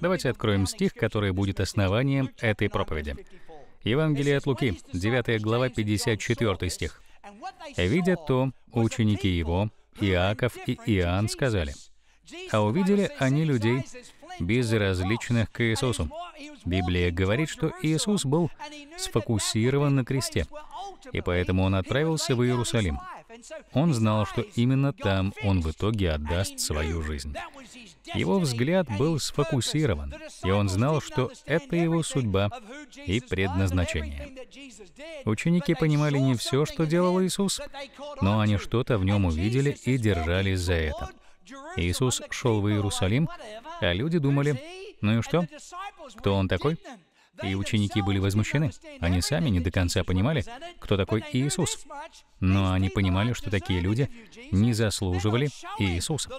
Давайте откроем стих, который будет основанием этой проповеди. Евангелие от Луки, 9 глава, 54 стих. «Видя то, ученики его, Иаков и Иоанн сказали, а увидели они людей, безразличных к Иисусу. Библия говорит, что Иисус был сфокусирован на кресте, и поэтому Он отправился в Иерусалим. Он знал, что именно там он в итоге отдаст свою жизнь. Его взгляд был сфокусирован, и он знал, что это его судьба и предназначение. Ученики понимали не все, что делал Иисус, но они что-то в нем увидели и держались за это. Иисус шел в Иерусалим, а люди думали, ну и что? Кто он такой? И ученики были возмущены. Они сами не до конца понимали, кто такой Иисус. Но они понимали, что такие люди не заслуживали Иисуса.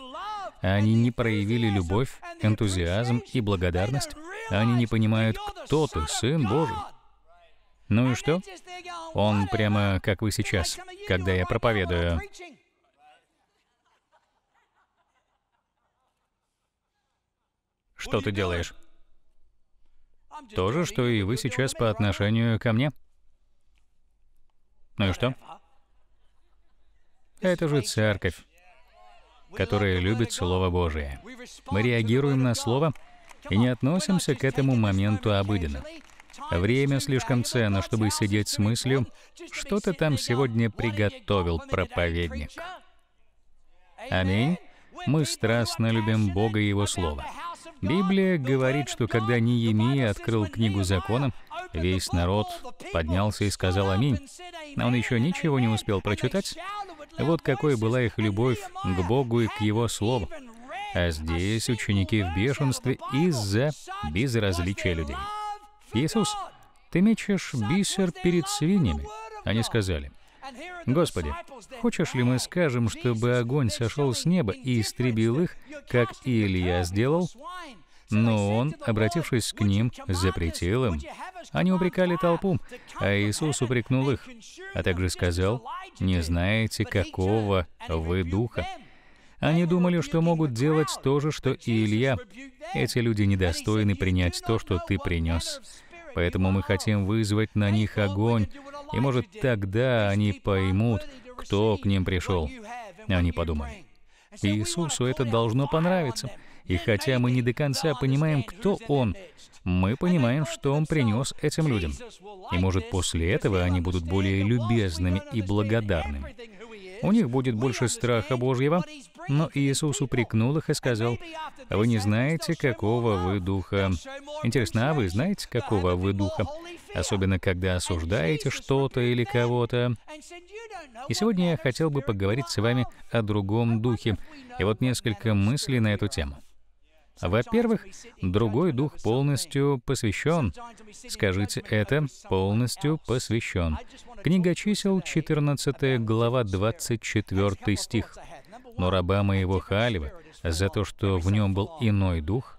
Они не проявили любовь, энтузиазм и благодарность. Они не понимают, кто ты, Сын Божий. Ну и что? Он прямо как вы сейчас, когда я проповедую. Что ты делаешь? То же, что и вы сейчас по отношению ко мне. Ну и что? Это же церковь, которая любит Слово Божие. Мы реагируем на Слово и не относимся к этому моменту обыденно. Время слишком ценно, чтобы сидеть с мыслью, что ты там сегодня приготовил проповедник. Аминь. Мы страстно любим Бога и Его Слово. Библия говорит, что когда Неемия открыл книгу законом, весь народ поднялся и сказал «Аминь». Но а он еще ничего не успел прочитать. Вот какой была их любовь к Богу и к Его Слову. А здесь ученики в бешенстве из-за безразличия людей. «Иисус, ты мечешь бисер перед свиньями?» Они сказали – Господи, хочешь ли мы скажем, чтобы огонь сошел с неба и истребил их, как Илья сделал? Но он, обратившись к ним, запретил им. Они упрекали толпу, а Иисус упрекнул их, а также сказал, «Не знаете, какого вы духа». Они думали, что могут делать то же, что и Илья. Эти люди недостойны принять то, что ты принес. Поэтому мы хотим вызвать на них огонь, и, может, тогда они поймут, кто к ним пришел. Они подумали. Иисусу это должно понравиться. И хотя мы не до конца понимаем, кто Он, мы понимаем, что Он принес этим людям. И, может, после этого они будут более любезными и благодарными. У них будет больше страха Божьего. Но Иисус упрекнул их и сказал, «Вы не знаете, какого вы духа». Интересно, а вы знаете, какого вы духа? Особенно, когда осуждаете что-то или кого-то. И сегодня я хотел бы поговорить с вами о другом духе. И вот несколько мыслей на эту тему. Во-первых, другой дух полностью посвящен. Скажите это, полностью посвящен. Книга чисел, 14 глава, 24 стих. «Но раба моего Халева, за то, что в нем был иной дух,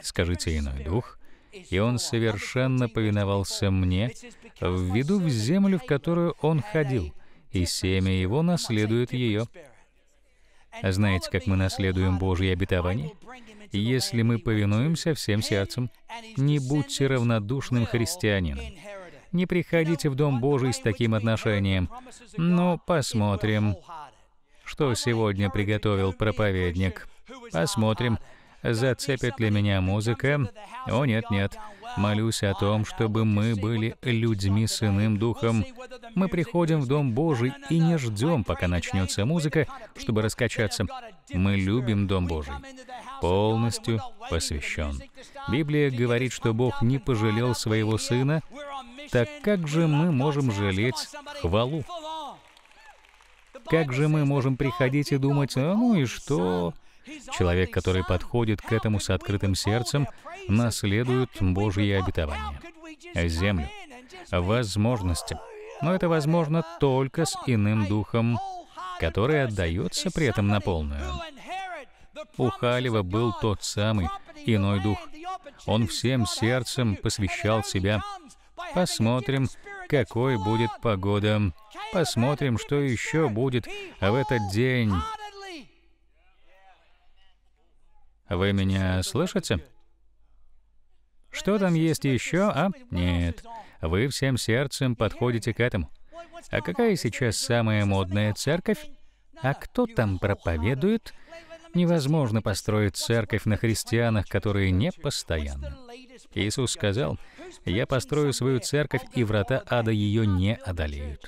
скажите иной дух, и он совершенно повиновался мне, введу в землю, в которую он ходил, и семя его наследует ее, знаете, как мы наследуем Божьи обетования? Если мы повинуемся всем сердцем, не будьте равнодушным христианином. Не приходите в Дом Божий с таким отношением. Но ну, посмотрим, что сегодня приготовил проповедник. Посмотрим, зацепит ли меня музыка. О, нет-нет, Молюсь о том, чтобы мы были людьми с иным духом. Мы приходим в Дом Божий и не ждем, пока начнется музыка, чтобы раскачаться. Мы любим Дом Божий. Полностью посвящен. Библия говорит, что Бог не пожалел своего Сына, так как же мы можем жалеть хвалу? Как же мы можем приходить и думать, а ну и что? Человек, который подходит к этому с открытым сердцем, наследует Божьи обетования, землю, возможности. Но это возможно только с иным духом, который отдается при этом на полную. У Халева был тот самый иной дух. Он всем сердцем посвящал себя. Посмотрим, какой будет погода. Посмотрим, что еще будет в этот день. Вы меня слышите? Что там есть еще, а? Нет. Вы всем сердцем подходите к этому. А какая сейчас самая модная церковь? А кто там проповедует? Невозможно построить церковь на христианах, которые не постоянны. Иисус сказал, «Я построю свою церковь, и врата ада ее не одолеют».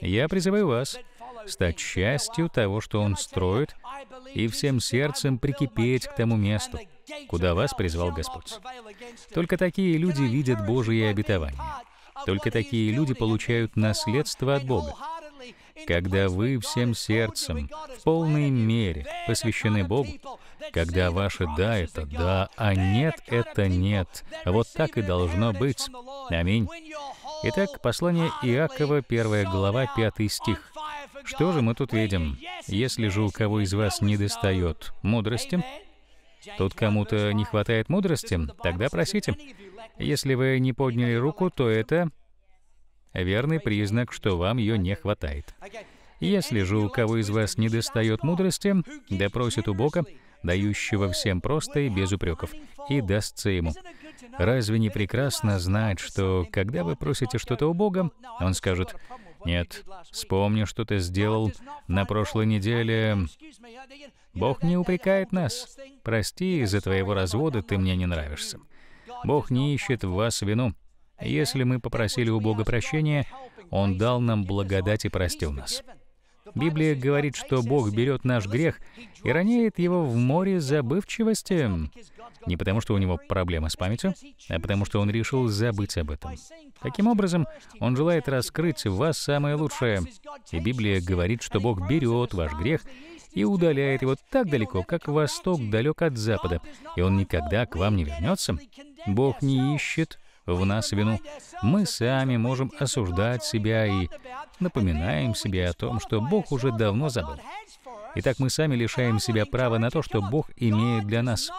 Я призываю вас стать частью того, что Он строит, и всем сердцем прикипеть к тому месту, куда вас призвал Господь. Только такие люди видят Божие обетования. Только такие люди получают наследство от Бога когда вы всем сердцем, в полной мере посвящены Богу, когда ваше «да» — это «да», а «нет» — это «нет». Вот так и должно быть. Аминь. Итак, послание Иакова, 1 глава, 5 стих. Что же мы тут видим? Если же у кого из вас не достает мудрости, Тут кому-то не хватает мудрости? Тогда просите. Если вы не подняли руку, то это верный признак, что вам ее не хватает. Если же у кого из вас не достает мудрости, допросит у Бога, дающего всем просто и без упреков, и дастся ему. Разве не прекрасно знать, что когда вы просите что-то у Бога, Он скажет, «Нет, вспомни, что ты сделал на прошлой неделе». Бог не упрекает нас. «Прости, из-за твоего развода ты мне не нравишься». Бог не ищет в вас вину. Если мы попросили у Бога прощения, Он дал нам благодать и простил нас. Библия говорит, что Бог берет наш грех и роняет его в море забывчивости. Не потому, что у него проблемы с памятью, а потому, что он решил забыть об этом. Таким образом, он желает раскрыть в вас самое лучшее. И Библия говорит, что Бог берет ваш грех и удаляет его так далеко, как восток далек от запада, и он никогда к вам не вернется. Бог не ищет в нас вину, мы сами можем осуждать себя и напоминаем себе о том, что Бог уже давно забыл. Итак, мы сами лишаем себя права на то, что Бог имеет для нас.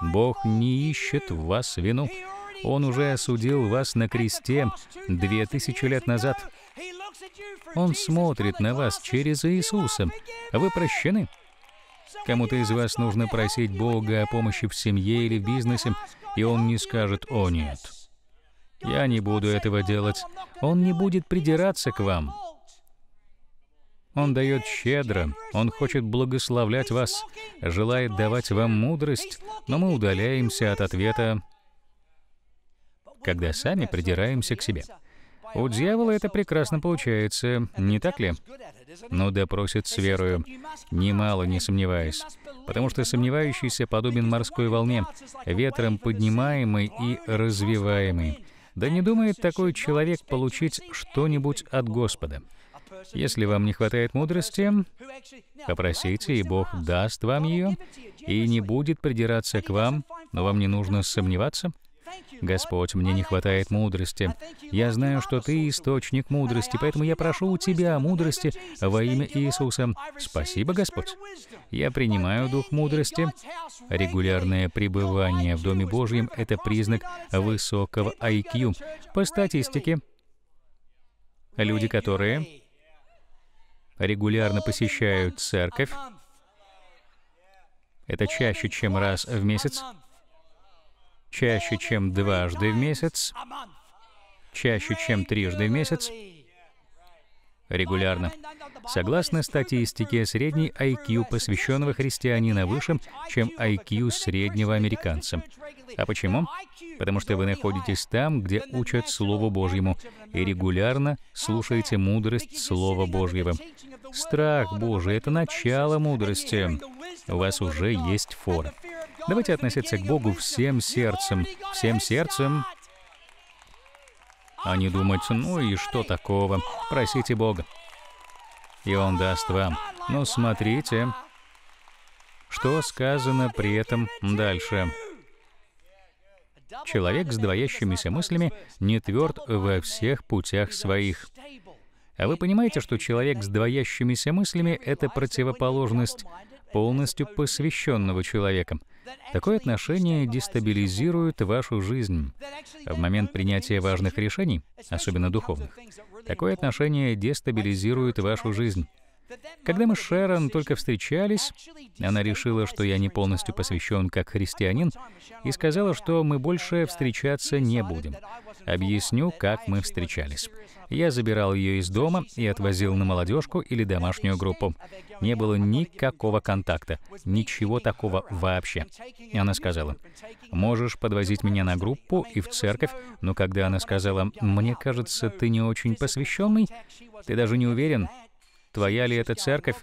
Бог не ищет в вас вину. Он уже осудил вас на кресте две тысячи лет назад. Он смотрит на вас через Иисуса. Вы прощены. Кому-то из вас нужно просить Бога о помощи в семье или в бизнесе, и Он не скажет «О, нет». Я не буду этого делать. Он не будет придираться к вам. Он дает щедро, Он хочет благословлять вас, желает давать вам мудрость, но мы удаляемся от ответа, когда сами придираемся к себе. У дьявола это прекрасно получается, не так ли? Но ну допросит просит с верою, немало не сомневаясь, потому что сомневающийся подобен морской волне, ветром поднимаемый и развиваемый. Да не думает такой человек получить что-нибудь от Господа. Если вам не хватает мудрости, попросите, и Бог даст вам ее, и не будет придираться к вам, но вам не нужно сомневаться — Господь, мне не хватает мудрости. Я знаю, что Ты источник мудрости, поэтому я прошу у Тебя мудрости во имя Иисуса. Спасибо, Господь. Я принимаю дух мудрости. Регулярное пребывание в Доме Божьем — это признак высокого IQ. По статистике, люди, которые регулярно посещают церковь, это чаще, чем раз в месяц, чаще, чем дважды в месяц, чаще, чем трижды в месяц, регулярно. Согласно статистике, средний IQ посвященного христианина выше, чем IQ среднего американца. А почему? Потому что вы находитесь там, где учат Слову Божьему, и регулярно слушаете мудрость Слова Божьего. Страх Божий — это начало мудрости. У вас уже есть форма. Давайте относиться к Богу всем сердцем, всем сердцем, а не думать, ну и что такого, просите Бога, и Он даст вам. Но смотрите, что сказано при этом дальше. Человек с двоящимися мыслями не тверд во всех путях своих. А вы понимаете, что человек с двоящимися мыслями — это противоположность полностью посвященного человека. Такое отношение дестабилизирует вашу жизнь. В момент принятия важных решений, особенно духовных, такое отношение дестабилизирует вашу жизнь. Когда мы с Шерон только встречались, она решила, что я не полностью посвящен как христианин, и сказала, что мы больше встречаться не будем. Объясню, как мы встречались. Я забирал ее из дома и отвозил на молодежку или домашнюю группу. Не было никакого контакта, ничего такого вообще. И Она сказала, «Можешь подвозить меня на группу и в церковь», но когда она сказала, «Мне кажется, ты не очень посвященный», «Ты даже не уверен, твоя ли это церковь?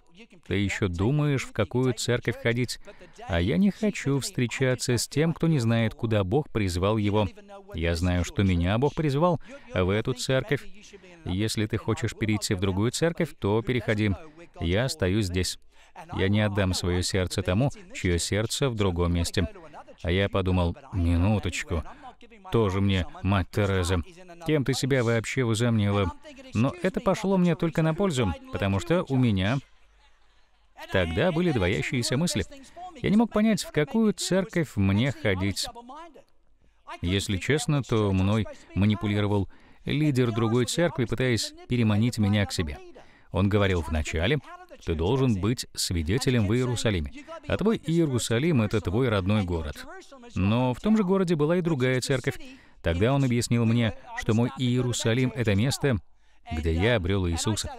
Ты еще думаешь, в какую церковь ходить? А я не хочу встречаться с тем, кто не знает, куда Бог призвал его. Я знаю, что меня Бог призвал в эту церковь. Если ты хочешь перейти в другую церковь, то переходи. Я остаюсь здесь. Я не отдам свое сердце тому, чье сердце в другом месте. А я подумал, минуточку, тоже мне, мать Тереза. Кем ты себя вообще возомнила? Но это пошло мне только на пользу, потому что у меня Тогда были двоящиеся мысли. Я не мог понять, в какую церковь мне ходить. Если честно, то мной манипулировал лидер другой церкви, пытаясь переманить меня к себе. Он говорил вначале, ты должен быть свидетелем в Иерусалиме. А твой Иерусалим — это твой родной город. Но в том же городе была и другая церковь. Тогда он объяснил мне, что мой Иерусалим — это место, где я обрел Иисуса.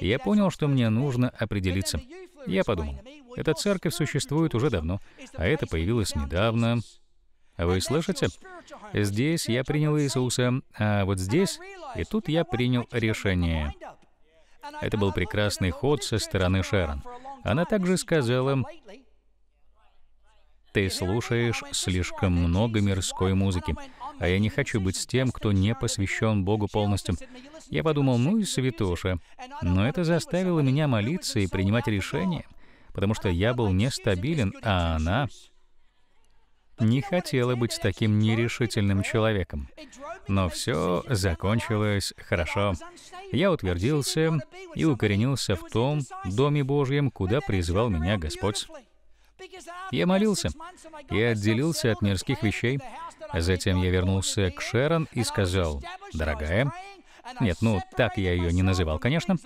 Я понял, что мне нужно определиться. Я подумал, эта церковь существует уже давно, а это появилось недавно. Вы слышите? Здесь я принял Иисуса, а вот здесь, и тут я принял решение. Это был прекрасный ход со стороны Шерон. Она также сказала, «Ты слушаешь слишком много мирской музыки, а я не хочу быть с тем, кто не посвящен Богу полностью». Я подумал, ну и святоша. Но это заставило меня молиться и принимать решения, потому что я был нестабилен, а она не хотела быть таким нерешительным человеком. Но все закончилось хорошо. Я утвердился и укоренился в том Доме Божьем, куда призвал меня Господь. Я молился и отделился от мирских вещей. Затем я вернулся к Шерон и сказал, «Дорогая, нет, ну, так я ее не называл, конечно.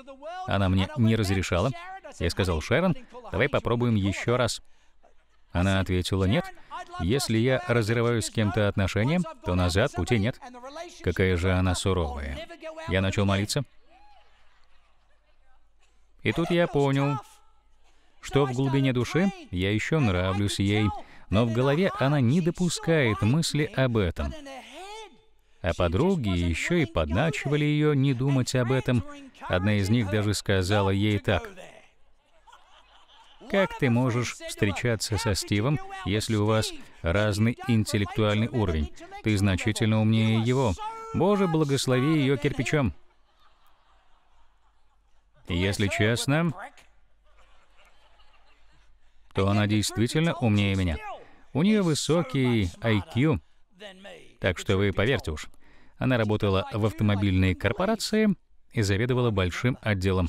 Она мне не разрешала. Я сказал, Шерон, давай попробуем еще раз. Она ответила, нет, если я разрываю с кем-то отношения, то назад пути нет. Какая же она суровая. Я начал молиться. И тут я понял, что в глубине души я еще нравлюсь ей, но в голове она не допускает мысли об этом. А подруги еще и подначивали ее не думать об этом. Одна из них даже сказала ей так — как ты можешь встречаться со Стивом, если у вас разный интеллектуальный уровень? Ты значительно умнее его. Боже, благослови ее кирпичом. Если честно, то она действительно умнее меня. У нее высокий IQ, так что вы поверьте уж. Она работала в автомобильной корпорации, и заведовала большим отделом.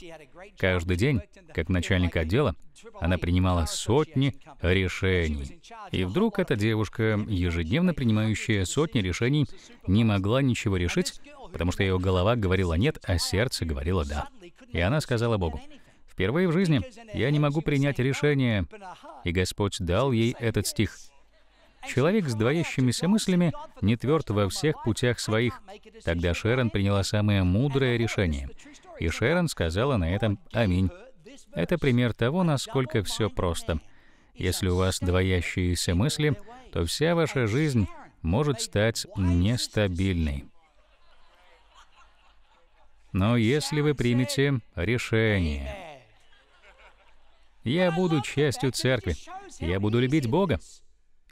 Каждый день, как начальник отдела, она принимала сотни решений. И вдруг эта девушка, ежедневно принимающая сотни решений, не могла ничего решить, потому что ее голова говорила «нет», а сердце говорило «да». И она сказала Богу, «Впервые в жизни я не могу принять решение». И Господь дал ей этот стих — Человек с двоящимися мыслями не тверд во всех путях своих. Тогда Шерон приняла самое мудрое решение. И Шерон сказала на этом «Аминь». Это пример того, насколько все просто. Если у вас двоящиеся мысли, то вся ваша жизнь может стать нестабильной. Но если вы примете решение, я буду частью церкви, я буду любить Бога,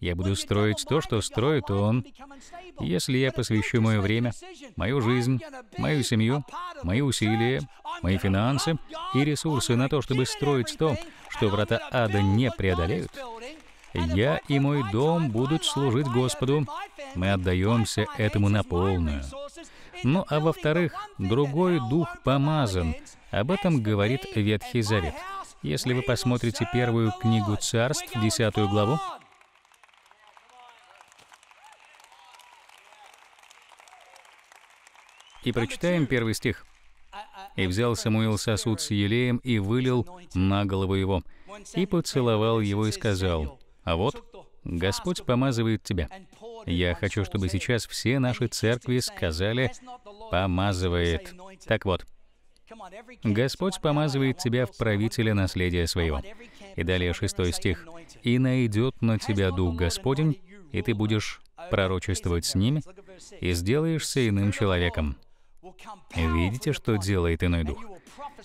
я буду строить то, что строит он. Если я посвящу мое время, мою жизнь, мою семью, мои усилия, мои финансы и ресурсы на то, чтобы строить то, что врата ада не преодолеют, я и мой дом будут служить Господу. Мы отдаемся этому на полную. Ну а во-вторых, другой дух помазан. Об этом говорит Ветхий Завет. Если вы посмотрите первую книгу царств, десятую главу, И прочитаем первый стих. «И взял Самуил сосуд с елеем и вылил на голову его, и поцеловал его и сказал, «А вот, Господь помазывает тебя». Я хочу, чтобы сейчас все наши церкви сказали «помазывает». Так вот, Господь помазывает тебя в правителя наследия своего. И далее шестой стих. «И найдет на тебя Дух Господень, и ты будешь пророчествовать с ними, и сделаешься иным человеком». Видите, что делает иной дух?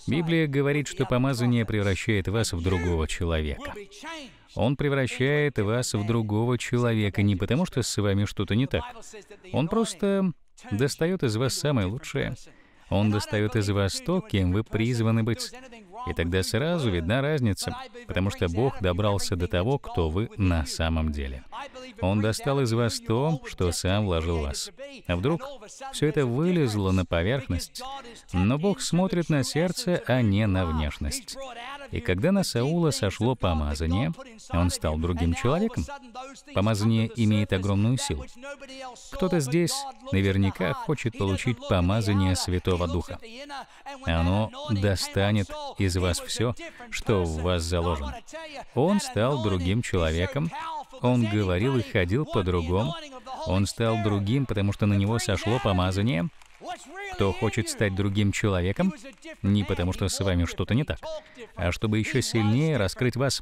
Библия говорит, что помазание превращает вас в другого человека. Он превращает вас в другого человека не потому, что с вами что-то не так. Он просто достает из вас самое лучшее. Он достает из вас то, кем вы призваны быть. И тогда сразу видна разница, потому что Бог добрался до того, кто вы на самом деле. Он достал из вас то, что сам вложил в вас. А вдруг все это вылезло на поверхность, но Бог смотрит на сердце, а не на внешность. И когда на Саула сошло помазание, он стал другим человеком. Помазание имеет огромную силу. Кто-то здесь наверняка хочет получить помазание Святого Духа. Оно достанет из вас все, что в вас заложено. Он стал другим человеком, он говорил и ходил по-другому, он стал другим, потому что на него сошло помазание — кто хочет стать другим человеком, не потому что с вами что-то не так, а чтобы еще сильнее раскрыть вас.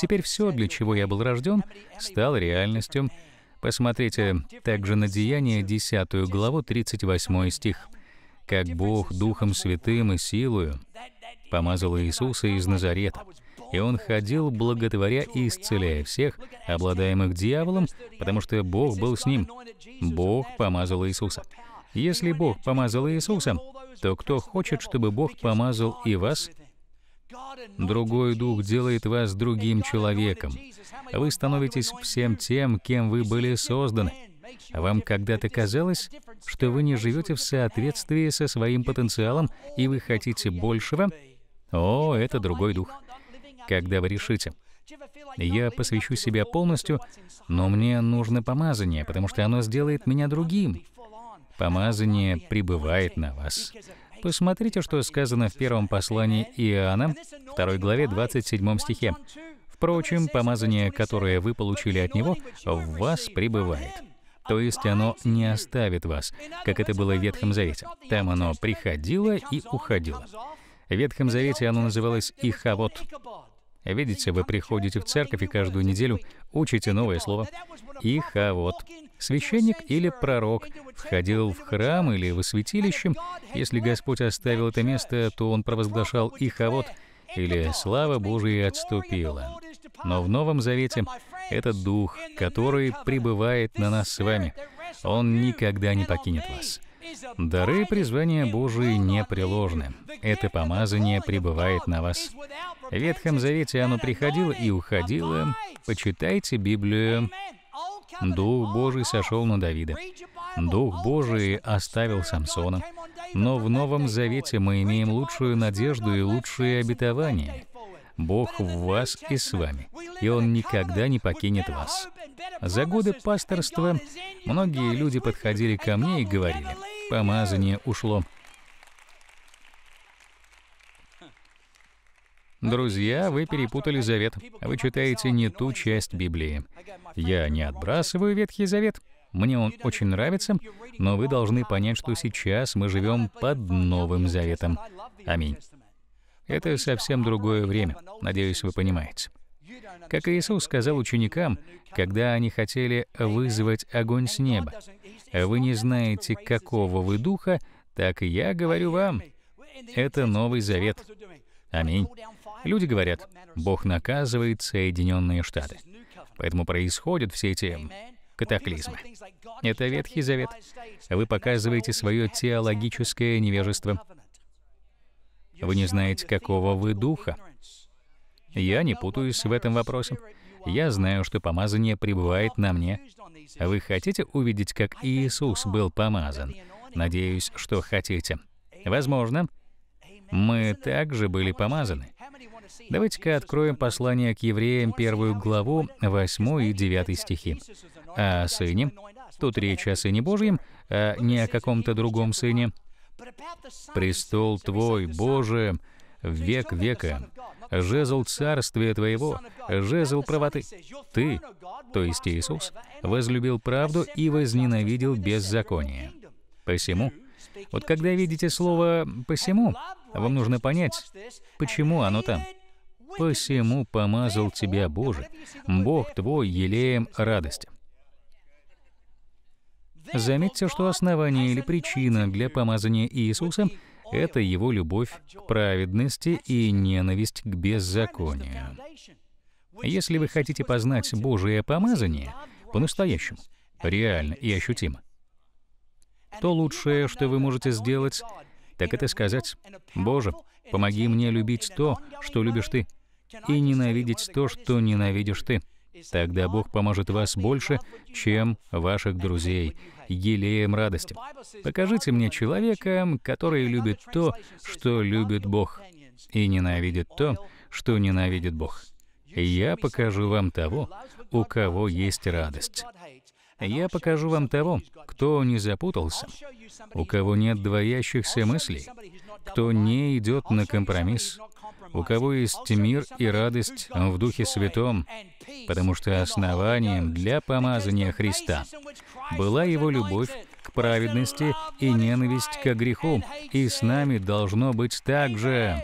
Теперь все, для чего я был рожден, стало реальностью. Посмотрите также на Деяние 10 главу 38 стих. «Как Бог Духом Святым и силою помазал Иисуса из Назарета, и он ходил, благотворя и исцеляя всех, обладаемых дьяволом, потому что Бог был с ним. Бог помазал Иисуса. Если Бог помазал Иисусом, то кто хочет, чтобы Бог помазал и вас? Другой дух делает вас другим человеком. Вы становитесь всем тем, кем вы были созданы. Вам когда-то казалось, что вы не живете в соответствии со своим потенциалом, и вы хотите большего? О, это другой дух. Когда вы решите, я посвящу себя полностью, но мне нужно помазание, потому что оно сделает меня другим. Помазание пребывает на вас. Посмотрите, что сказано в первом послании Иоанна, второй главе 27 стихе. Впрочем, помазание, которое вы получили от Него, в вас пребывает. То есть оно не оставит вас, как это было в Ветхом Завете. Там оно приходило и уходило. В Ветхом Завете оно называлось «Ихавод». Видите, вы приходите в церковь и каждую неделю учите новое слово «Ихавод». Священник или пророк входил в храм или в святилище. Если Господь оставил это место, то он провозглашал и «Ихавод» или «Слава Божия отступила». Но в Новом Завете это Дух, который пребывает на нас с вами. Он никогда не покинет вас. Дары и призвания Божии непреложны. Это помазание пребывает на вас. В Ветхом Завете оно приходило и уходило. Почитайте Библию. Дух Божий сошел на Давида. Дух Божий оставил Самсона. Но в Новом Завете мы имеем лучшую надежду и лучшие обетования. Бог в вас и с вами, и Он никогда не покинет вас. За годы пасторства многие люди подходили ко мне и говорили, «Помазание ушло, Друзья, вы перепутали завет. Вы читаете не ту часть Библии. Я не отбрасываю Ветхий Завет. Мне он очень нравится, но вы должны понять, что сейчас мы живем под Новым Заветом. Аминь. Это совсем другое время. Надеюсь, вы понимаете. Как Иисус сказал ученикам, когда они хотели вызвать огонь с неба, «Вы не знаете, какого вы духа, так и я говорю вам, это Новый Завет». Аминь. Люди говорят, Бог наказывает Соединенные Штаты. Поэтому происходят все эти катаклизмы. Это Ветхий Завет. Вы показываете свое теологическое невежество. Вы не знаете, какого вы духа. Я не путаюсь в этом вопросе. Я знаю, что помазание пребывает на мне. Вы хотите увидеть, как Иисус был помазан? Надеюсь, что хотите. Возможно, мы также были помазаны. Давайте-ка откроем послание к евреям, первую главу, 8 и 9 стихи. «О Сыне». Тут речь о Сыне Божьем, а не о каком-то другом Сыне. «Престол Твой, Боже, век века, жезл царствия Твоего, жезл правоты. Ты, то есть Иисус, возлюбил правду и возненавидел беззаконие. Посему вот когда видите слово «посему», вам нужно понять, почему оно там. «Посему помазал тебя Боже, Бог твой елеем радости». Заметьте, что основание или причина для помазания Иисуса — это его любовь к праведности и ненависть к беззаконию. Если вы хотите познать Божие помазание по-настоящему, реально и ощутимо, то лучшее, что вы можете сделать, так это сказать, «Боже, помоги мне любить то, что любишь ты, и ненавидеть то, что ненавидишь ты». Тогда Бог поможет вас больше, чем ваших друзей, елеем радости. Покажите мне человека, который любит то, что любит Бог, и ненавидит то, что ненавидит Бог. Я покажу вам того, у кого есть радость я покажу вам того, кто не запутался, у кого нет двоящихся мыслей, кто не идет на компромисс, у кого есть мир и радость в Духе Святом, потому что основанием для помазания Христа была его любовь к праведности и ненависть к греху, и с нами должно быть так же.